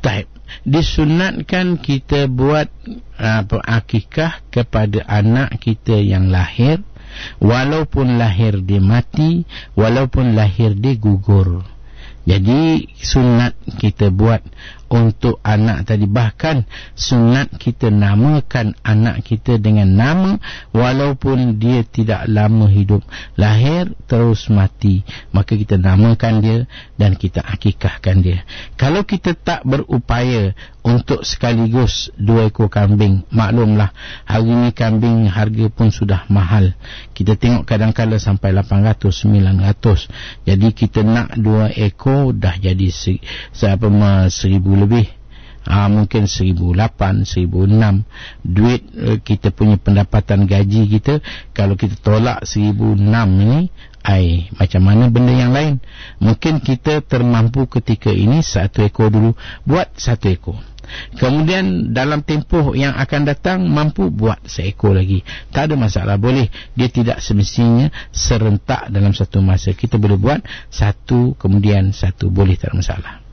Taib. Disunatkan kita buat apa akikah kepada anak kita yang lahir walaupun lahir di mati, walaupun lahir di gugur. Jadi sunat kita buat untuk anak tadi bahkan sunat kita namakan anak kita dengan nama walaupun dia tidak lama hidup lahir terus mati maka kita namakan dia dan kita akikahkan dia kalau kita tak berupaya untuk sekaligus dua ekor kambing. Maklumlah, hari ini kambing harga pun sudah mahal. Kita tengok kadang-kadang sampai 800, 900. Jadi kita nak dua ekor dah jadi siapa se seribu lebih. ha, mungkin 1008, 1006 duit eh, kita punya pendapatan gaji kita kalau kita tolak 1006 ini ai macam mana benda yang lain mungkin kita termampu ketika ini satu ekor dulu buat satu ekor Kemudian dalam tempoh yang akan datang mampu buat seekor lagi. Tak ada masalah boleh. Dia tidak semestinya serentak dalam satu masa. Kita boleh buat satu kemudian satu boleh tak ada masalah.